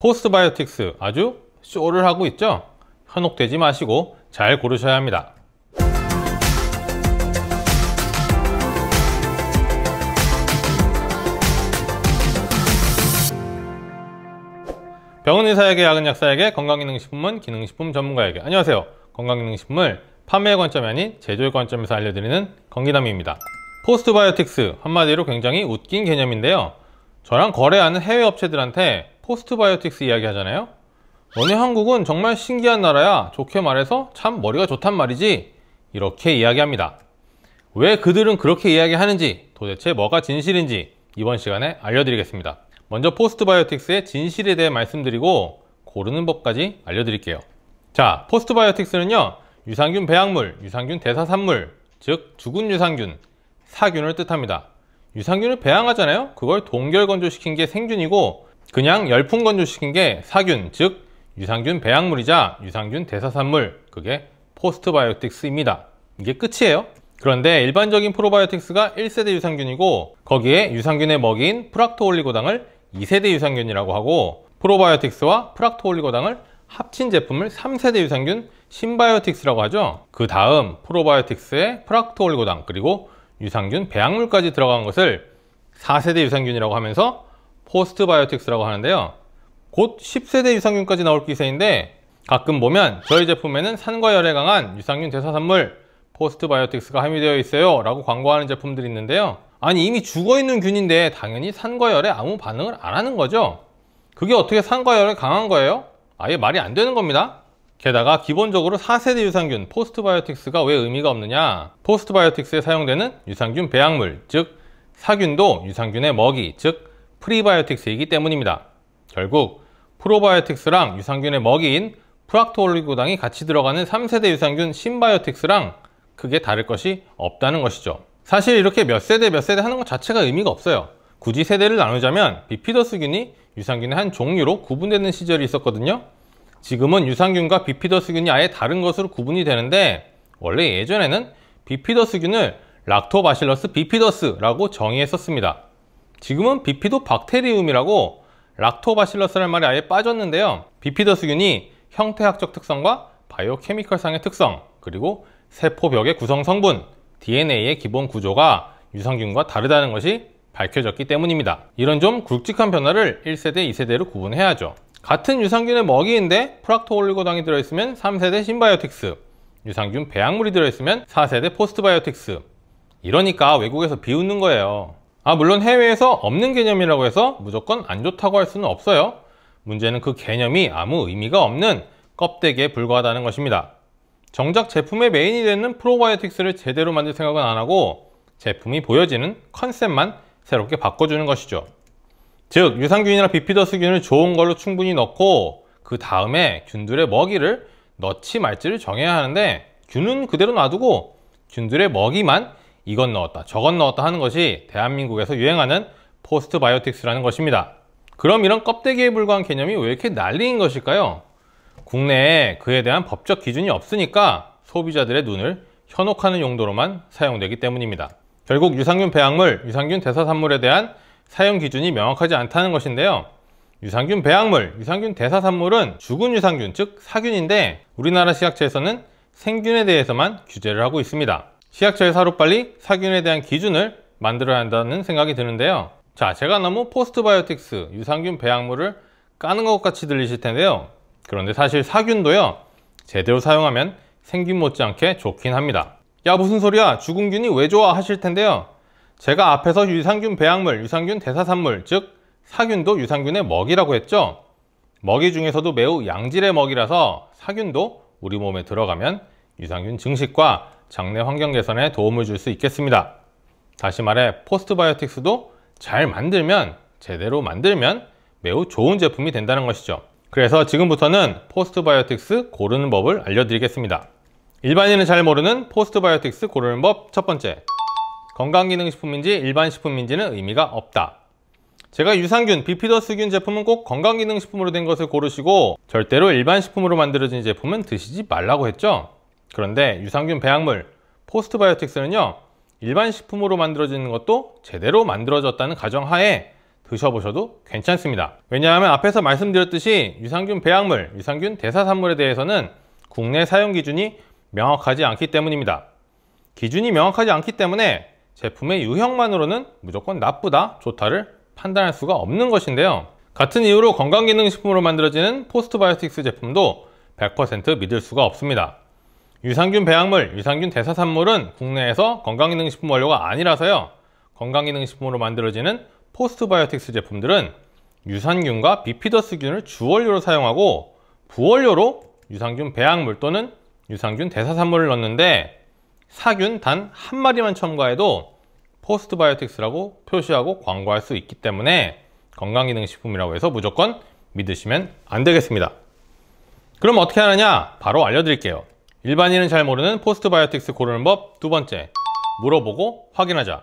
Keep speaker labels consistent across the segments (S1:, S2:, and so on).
S1: 포스바이오틱스 트 아주 쇼를 하고 있죠? 현혹되지 마시고 잘 고르셔야 합니다. 병원의사에게, 약은약사에게, 건강기능식품은 기능식품 전문가에게 안녕하세요. 건강기능식품을 판매의 관점이 아닌 제조의 관점에서 알려드리는 건기남입니다. 포스트바이오틱스 한마디로 굉장히 웃긴 개념인데요. 저랑 거래하는 해외 업체들한테 포스트바이오틱스 이야기 하잖아요 너네 한국은 정말 신기한 나라야 좋게 말해서 참 머리가 좋단 말이지 이렇게 이야기합니다 왜 그들은 그렇게 이야기하는지 도대체 뭐가 진실인지 이번 시간에 알려드리겠습니다 먼저 포스트바이오틱스의 진실에 대해 말씀드리고 고르는 법까지 알려드릴게요 자 포스트바이오틱스는요 유산균 배양물, 유산균 대사산물 즉 죽은 유산균, 사균을 뜻합니다 유산균을 배양하잖아요 그걸 동결건조시킨 게 생균이고 그냥 열풍 건조시킨 게 사균, 즉 유산균 배양물이자 유산균 대사산물, 그게 포스트바이오틱스입니다. 이게 끝이에요. 그런데 일반적인 프로바이오틱스가 1세대 유산균이고 거기에 유산균의 먹인 프락토올리고당을 2세대 유산균이라고 하고 프로바이오틱스와 프락토올리고당을 합친 제품을 3세대 유산균 신바이오틱스라고 하죠 그 다음 프로바이오틱스에 프락토올리고당 그리고 유산균 배양물까지 들어간 것을 4세대 유산균이라고 하면서 포스트 바이오틱스라고 하는데요 곧 10세대 유산균까지 나올 기세인데 가끔 보면 저희 제품에는 산과 열에 강한 유산균 대사산물 포스트 바이오틱스가 함유되어 있어요 라고 광고하는 제품들이 있는데요 아니 이미 죽어있는 균인데 당연히 산과 열에 아무 반응을 안 하는 거죠 그게 어떻게 산과 열에 강한 거예요? 아예 말이 안 되는 겁니다 게다가 기본적으로 4세대 유산균 포스트 바이오틱스가 왜 의미가 없느냐 포스트 바이오틱스에 사용되는 유산균 배양물 즉 사균도 유산균의 먹이 즉 프리바이오틱스이기 때문입니다. 결국 프로바이오틱스랑 유산균의 먹이인 프락토올리고당이 같이 들어가는 3세대 유산균 신바이오틱스랑 크게 다를 것이 없다는 것이죠. 사실 이렇게 몇 세대 몇 세대 하는 것 자체가 의미가 없어요. 굳이 세대를 나누자면 비피더스균이 유산균의 한 종류로 구분되는 시절이 있었거든요. 지금은 유산균과 비피더스균이 아예 다른 것으로 구분이 되는데 원래 예전에는 비피더스균을 락토바실러스 비피더스라고 정의했었습니다. 지금은 비피도 박테리움이라고 락토바실러스란 말이 아예 빠졌는데요. 비피더스균이 형태학적 특성과 바이오케미컬상의 특성, 그리고 세포벽의 구성 성분, DNA의 기본 구조가 유산균과 다르다는 것이 밝혀졌기 때문입니다. 이런 좀 굵직한 변화를 1세대, 2세대로 구분해야죠. 같은 유산균의 먹이인데 프락토올리고당이 들어있으면 3세대 신바이오틱스, 유산균 배양물이 들어있으면 4세대 포스트바이오틱스. 이러니까 외국에서 비웃는 거예요. 아 물론 해외에서 없는 개념이라고 해서 무조건 안 좋다고 할 수는 없어요 문제는 그 개념이 아무 의미가 없는 껍데기에 불과하다는 것입니다 정작 제품의 메인이 되는 프로바이오틱스를 제대로 만들 생각은 안 하고 제품이 보여지는 컨셉만 새롭게 바꿔주는 것이죠 즉 유산균이나 비피더스균을 좋은 걸로 충분히 넣고 그 다음에 균들의 먹이를 넣지 말지를 정해야 하는데 균은 그대로 놔두고 균들의 먹이만 이건 넣었다 저건 넣었다 하는 것이 대한민국에서 유행하는 포스트 바이오틱스라는 것입니다 그럼 이런 껍데기에 불과한 개념이 왜 이렇게 난리인 것일까요? 국내에 그에 대한 법적 기준이 없으니까 소비자들의 눈을 현혹하는 용도로만 사용되기 때문입니다 결국 유산균 배양물, 유산균 대사산물에 대한 사용 기준이 명확하지 않다는 것인데요 유산균 배양물, 유산균 대사산물은 죽은 유산균, 즉 사균인데 우리나라 식약처에서는 생균에 대해서만 규제를 하고 있습니다 시약처에 사로빨리 사균에 대한 기준을 만들어야 한다는 생각이 드는데요 자 제가 너무 포스트바이오틱스 유산균 배양물을 까는 것 같이 들리실 텐데요 그런데 사실 사균도요 제대로 사용하면 생균 못지않게 좋긴 합니다 야 무슨 소리야 주궁균이 왜 좋아 하실 텐데요 제가 앞에서 유산균 배양물, 유산균 대사산물 즉 사균도 유산균의 먹이라고 했죠 먹이 중에서도 매우 양질의 먹이라서 사균도 우리 몸에 들어가면 유산균 증식과 장내 환경 개선에 도움을 줄 수 있겠습니다. 다시 말해 포스트바이오틱스도 잘 만들면 제대로 만들면 매우 좋은 제품이 된다는 것이죠. 그래서 지금부터는 포스트바이오틱스 고르는 법을 알려드리겠습니다. 일반인은 잘 모르는 포스트바이오틱스 고르는 법 첫 번째 건강기능식품인지 일반식품인지는 의미가 없다. 제가 유산균, 비피더스균 제품은 꼭 건강기능식품으로 된 것을 고르시고 절대로 일반식품으로 만들어진 제품은 드시지 말라고 했죠? 그런데 유산균 배양물 포스트바이오틱스는요 일반 식품으로 만들어지는 것도 제대로 만들어졌다는 가정하에 드셔보셔도 괜찮습니다 왜냐하면 앞에서 말씀드렸듯이 유산균 배양물, 유산균 대사산물에 대해서는 국내 사용 기준이 명확하지 않기 때문입니다 기준이 명확하지 않기 때문에 제품의 유형만으로는 무조건 나쁘다, 좋다를 판단할 수가 없는 것인데요 같은 이유로 건강기능식품으로 만들어지는 포스트바이오틱스 제품도 100% 믿을 수가 없습니다 유산균 배양물, 유산균 대사산물은 국내에서 건강기능식품 원료가 아니라서요. 건강기능식품으로 만들어지는 포스트바이오틱스 제품들은 유산균과 비피더스균을 주원료로 사용하고 부원료로 유산균 배양물 또는 유산균 대사산물을 넣는데 사균 단 한 마리만 첨가해도 포스트바이오틱스라고 표시하고 광고할 수 있기 때문에 건강기능식품이라고 해서 무조건 믿으시면 안 되겠습니다. 그럼 어떻게 하느냐? 바로 알려드릴게요. 일반인은 잘 모르는 포스트바이오틱스 고르는 법 두 번째 물어보고 확인하자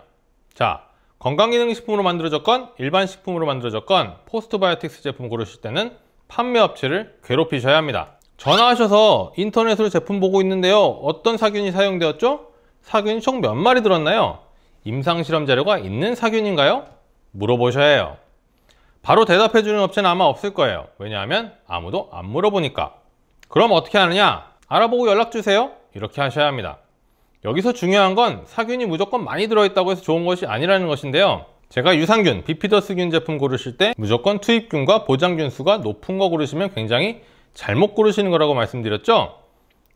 S1: 자 건강기능식품으로 만들어졌건 일반 식품으로 만들어졌건 포스트바이오틱스 제품 고르실 때는 판매업체를 괴롭히셔야 합니다 전화하셔서 인터넷으로 제품 보고 있는데요 어떤 사균이 사용되었죠? 사균이 총 몇 마리 들었나요? 임상실험 자료가 있는 사균인가요? 물어보셔야 해요 바로 대답해주는 업체는 아마 없을 거예요 왜냐하면 아무도 안 물어보니까 그럼 어떻게 하느냐? 알아보고 연락주세요 이렇게 하셔야 합니다 여기서 중요한 건 사균이 무조건 많이 들어있다고 해서 좋은 것이 아니라는 것인데요 제가 유산균, 비피더스균 제품 고르실 때 무조건 투입균과 보장균 수가 높은 거 고르시면 굉장히 잘못 고르시는 거라고 말씀드렸죠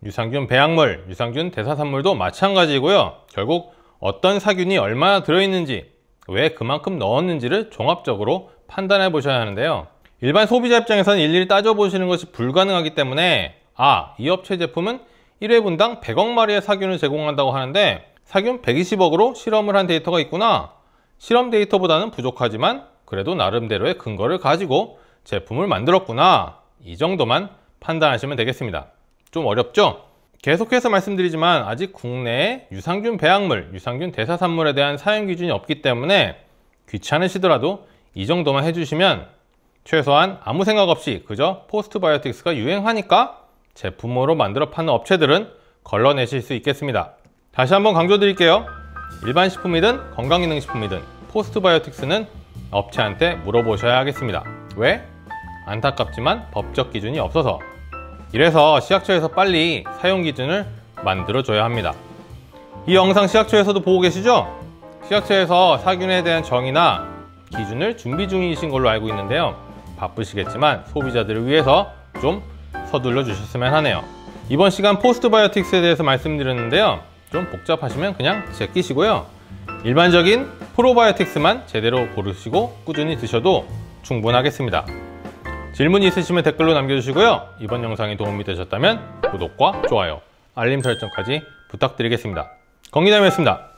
S1: 유산균 배양물, 유산균 대사산물도 마찬가지고요 결국 어떤 사균이 얼마나 들어있는지 왜 그만큼 넣었는지를 종합적으로 판단해 보셔야 하는데요 일반 소비자 입장에서는 일일이 따져보시는 것이 불가능하기 때문에 아, 이 업체 제품은 1회분당 100억 마리의 사균을 제공한다고 하는데 사균 120억으로 실험을 한 데이터가 있구나. 실험 데이터보다는 부족하지만 그래도 나름대로의 근거를 가지고 제품을 만들었구나. 이 정도만 판단하시면 되겠습니다. 좀 어렵죠? 계속해서 말씀드리지만 아직 국내에 유산균 배양물, 유산균 대사산물에 대한 사용 기준이 없기 때문에 귀찮으시더라도 이 정도만 해주시면 최소한 아무 생각 없이 그저 포스트바이오틱스가 유행하니까 제품으로 만들어 파는 업체들은 걸러내실 수 있겠습니다. 다시 한번 강조드릴게요. 일반 식품이든 건강기능식품이든 포스트바이오틱스는 업체한테 물어보셔야 하겠습니다. 왜? 안타깝지만 법적 기준이 없어서 이래서 시약처에서 빨리 사용 기준을 만들어 줘야 합니다. 이 영상 시약처에서도 보고 계시죠? 시약처에서 사균에 대한 정의나 기준을 준비 중이신 걸로 알고 있는데요. 바쁘시겠지만 소비자들을 위해서 좀 서둘러 주셨으면 하네요 이번 시간 포스트바이오틱스에 대해서 말씀드렸는데요 좀 복잡하시면 그냥 제끼시고요 일반적인 프로바이오틱스만 제대로 고르시고 꾸준히 드셔도 충분하겠습니다 질문이 있으시면 댓글로 남겨주시고요 이번 영상이 도움이 되셨다면 구독과 좋아요 알림 설정까지 부탁드리겠습니다 건기남이었습니다